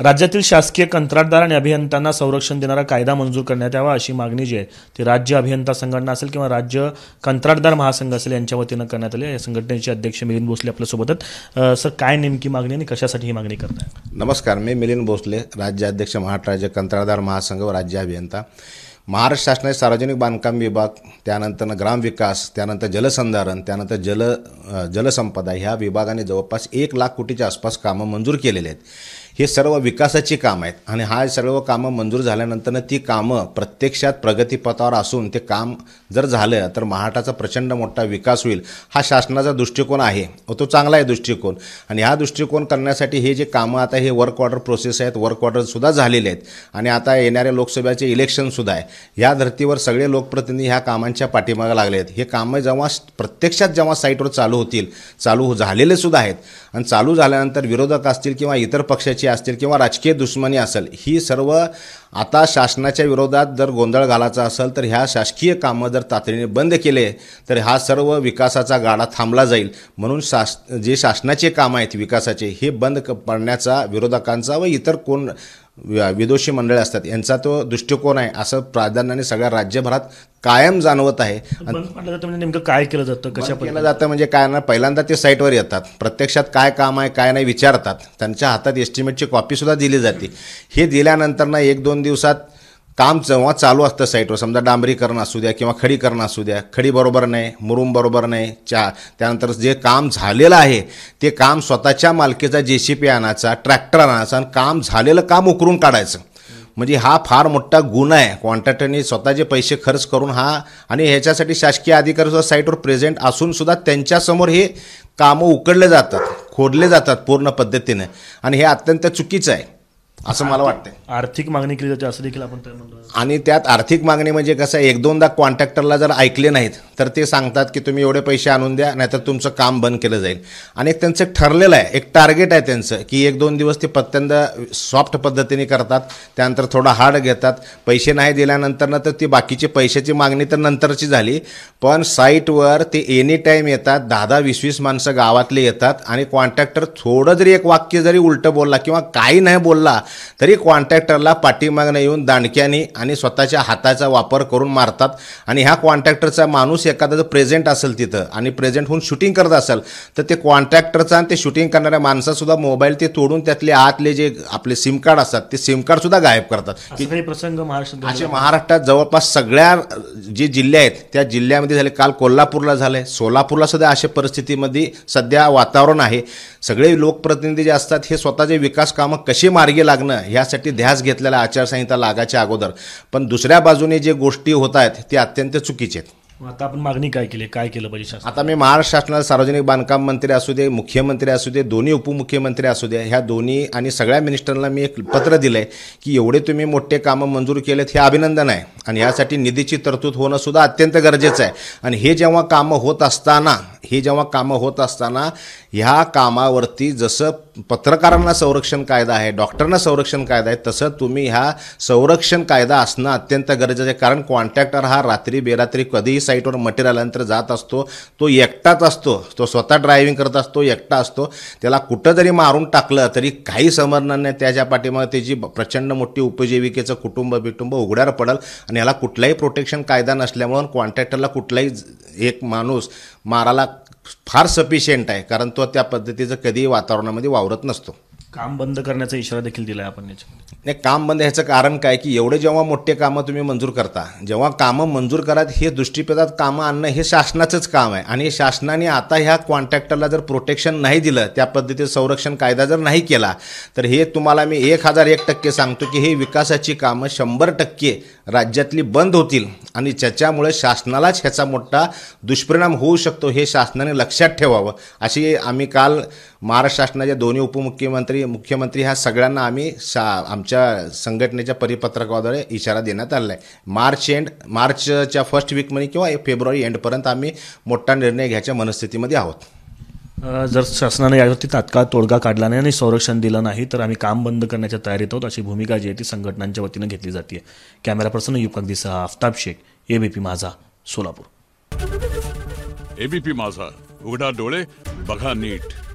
राज्यातील शासकीय कंत्राटदार आणि अभियंत्यांना संरक्षण देणारा कायदा मंजूर करण्यात यावा अशी मागणी जी आहे ती राज्य अभियंता संघटना असेल किंवा राज्य कंत्राटदार महासंघ असेल यांच्या वतीनं करण्यात आले या संघटनेचे अध्यक्ष मिलिंद भोसले आपल्यासोबतच सर काय नेमकी मागणी आणि कशासाठी ही मागणी करताय नमस्कार मी मिलिंद भोसले राज्य अध्यक्ष महाराष्ट्र राज्य कंत्राटदार महासंघ व राज्य अभियंता महाराष्ट्र शासनाचे सार्वजनिक बांधकाम विभाग त्यानंतर ग्रामविकास त्यानंतर जलसंधारण त्यानंतर जल जलसंपदा ह्या विभागाने जवळपास एक लाख कोटीच्या आसपास कामं मंजूर केलेले आहेत हे सर्व विकासाची कामं आहेत आणि हा सर्व कामं मंजूर झाल्यानंतरनं ती कामं प्रत्यक्षात प्रगतीपथावर असून ते काम जर झालं तर महाराष्ट्राचा प्रचंड मोठा विकास होईल हा शासनाचा दृष्टिकोन आहे व तो चांगला आहे दृष्टिकोन आणि हा दृष्टिकोन करण्यासाठी हे जे कामं आता हे वर्क ऑर्डर प्रोसेस आहेत वर्क ऑर्डरसुद्धा झालेले आहेत आणि आता येणाऱ्या लोकसभेचे इलेक्शनसुद्धा आहे या धर्तीवर सगळे लोकप्रतिनिधी ह्या कामांच्या पाठीमागे लागले आहेत हे कामं जेव्हा प्रत्यक्षात जेव्हा साईटवर चालू होतील चालू झालेले सुद्धा आहेत आणि चालू झाल्यानंतर विरोधक असतील किंवा इतर पक्षाची असतील किंवा राजकीय दुश्मनी असेल ही सर्व आता शासनाच्या विरोधात जर गोंधळ घालायचा असेल तर ह्या शासकीय कामं जर तातडीने बंद केले तर हा सर्व विकासाचा गाडा थांबला जाईल म्हणून शास जे शासनाचे कामं आहेत विकासाचे हे बंद पडण्याचा विरोधकांचा व इतर कोण विदोषी मंडळे असतात यांचा तो दृष्टिकोन आहे असं प्राधान्याने सगळ्या राज्यभरात कायम जाणवत आहे म्हणजे नेमकं काय केलं जातं कशा केलं जातं म्हणजे काय ना पहिल्यांदा ते साईटवर येतात प्रत्यक्षात काय काम आहे काय नाही विचारतात त्यांच्या हातात एस्टिमेटची कॉपीसुद्धा दिली जाते हे दिल्यानंतर ना एक दोन दिवसात काम जेव्हा चालू असतं साईटवर समजा डांबरीकरण असू द्या किंवा खडीकरण असू द्या खडी बरोबर नाही मुरूम बरोबर नाही चा त्यानंतर जे काम झालेलं आहे ते काम स्वतःच्या मालकीचा जे सी पी आणायचा ट्रॅक्टर आणायचा आणि काम झालेलं काम उकरून काढायचं म्हणजे हा फार मोठा गुन्हा आहे कॉन्ट्रॅक्टरनी स्वतःचे पैसे खर्च करून हा आणि ह्याच्यासाठी शासकीय अधिकारी सुद्धा साईटवर प्रेझेंट असूनसुद्धा त्यांच्यासमोर हे कामं उकडले जातात खोडले जातात पूर्ण पद्धतीने आणि हे अत्यंत चुकीचं आहे असं मला वाटतं आर्थिक मागणी केली जाते असं देखील आपण आणि त्यात आर्थिक मागणी म्हणजे कसं एक दोनदा कॉन्ट्रॅक्टरला जर ऐकले नाहीत तर ते सांगतात की तुम्ही एवढे पैसे आणून द्या नाहीतर तुमचं काम बंद केलं जाईल आणि एक त्यांचं ठरलेलं आहे एक टार्गेट आहे त्यांचं की एक दोन दिवस ते पत्यांदा सॉफ्ट पद्धतीने करतात त्यानंतर थोडा हार्ड घेतात पैसे नाही दिल्यानंतर ना तर ती बाकीची पैशाची मागणी तर नंतरची झाली पण साईटवर ते एनी टाईम येतात दहा दहा वीस वीस माणसं गावातले येतात आणि कॉन्ट्रॅक्टर थोडं जरी एक वाक्य जरी उलटं बोलला किंवा काही नाही बोलला तरी कॉन्ट्रॅक्टरला पाठीमागणं येऊन दांडक्याने आणि स्वतःच्या हाताचा वापर करून मारतात आणि ह्या कॉन्ट्रॅक्टरचा माणूस एखादा जर प्रेझेंट असेल तिथं आणि प्रेझेंट होऊन शूटिंग करत असेल तर ते कॉन्ट्रॅक्टरचा आणि ते शूटिंग करणाऱ्या माणसासुद्धा मोबाईल ते तोडून त्यातले आतले जे आपले सिम कार्ड असतात ते सिम कार्ड सुद्धा गायब करतात प्रसंग महाराष्ट्र असे महाराष्ट्रात जवळपास सगळ्या जे जिल्हे आहेत त्या जिल्ह्यामध्ये झाले काल कोल्हापूरला झाले सोलापूरला सुद्धा अशा परिस्थितीमध्ये सध्या वातावरण आहे सगळे लोकप्रतिनिधी जे असतात हे स्वतःचे विकास कामं कशी मार्गी लागतात लागणं ह्यासाठी ध्यास घेतलेला आचारसंहिता लागायच्या अगोदर पण दुसऱ्या बाजूने जे गोष्टी होत आहेत ते अत्यंत चुकीचे आहेत आता आपण मागणी काय केली काय केलं पाहिजे आता मी महाराष्ट्र शासनाला सार्वजनिक बांधकाम मंत्री असू दे मुख्यमंत्री असू दे दोन्ही उपमुख्यमंत्री असू दे ह्या दोन्ही आणि सगळ्या मिनिस्टरला मी एक पत्र दिलं की एवढे तुम्ही मोठे कामं मंजूर केलेत हे अभिनंदन आहे आणि यासाठी निधीची तरतूद होणं सुद्धा अत्यंत गरजेचं आहे आणि हे जेव्हा कामं होत असताना हे जेव्हा कामं होत असताना ह्या कामावरती जसं पत्रकारांना संरक्षण कायदा आहे डॉक्टरना संरक्षण कायदा आहे तसं तुम्ही ह्या संरक्षण कायदा असणं अत्यंत गरजेचं आहे कारण कॉन्ट्रॅक्टर हा रात्री बेरात्री कधीही साईटवर मटेरियल आल्यानंतर जात असतो तो एकटाच असतो तो स्वतः ड्रायव्हिंग करत असतो एकटा असतो त्याला कुठं जरी मारून टाकलं तरी काही समरणार नाही त्याच्या पाठीमागे त्याची प्रचंड मोठी उपजीविकेचं कुटुंब बिटुंब उघड्यावर पडेल आणि ह्याला कुठलाही प्रोटेक्शन कायदा नसल्यामुळं कॉन्ट्रॅक्टरला कुठलाही एक माणूस माराला फार सफिशियंट आहे कारण तो त्या पद्धतीचं कधीही वातावरणामध्ये वावरत नसतो काम बंद करण्याचा इशारा देखील दिला आहे आपण नाही काम बंद ह्याचं कारण काय की एवढे जेव्हा मोठे कामं तुम्ही मंजूर करता जेव्हा कामं मंजूर करात हे दृष्टीपेदात कामं आणणं हे शासनाचंच काम आहे आणि शासनाने आता ह्या कॉन्ट्रॅक्टरला जर प्रोटेक्शन नाही दिलं त्या पद्धतीचं संरक्षण कायदा जर नाही केला तर हे तुम्हाला मी एक हजार एक टक्के सांगतो की हे विकासाची कामं शंभर टक्के राज्यातली बंद होतील आणि ज्याच्यामुळे शासनालाच ह्याचा मोठा दुष्परिणाम होऊ शकतो हे शासनाने लक्षात ठेवावं अशी आम्ही काल महाराष्ट्र शासनाच्या दोन्ही उपमुख्यमंत्री मुख्यमंत्री ह्या सगळ्यांना आम्ही शा आमच्या संघटनेच्या परिपत्रकाद्वारे इशारा देण्यात आला आहे मार्च एंड मार्चच्या फर्स्ट वीकमध्ये किंवा फेब्रुवारी एंडपर्यंत आम्ही मोठा निर्णय घ्यायच्या मनस्थितीमध्ये आहोत जर शासनाने यावरती तात्काळ तोडगा काढला नाही आणि संरक्षण दिलं नाही तर आम्ही काम बंद करण्याच्या तयारीत आहोत अशी भूमिका जी आहे ती संघटनांच्या वतीनं घेतली जाते कॅमेरा पर्सन युपक दिसा आफताब शेख एबीपी माझा सोलापूर एबीपी माझा उघडा डोळे बघा नीट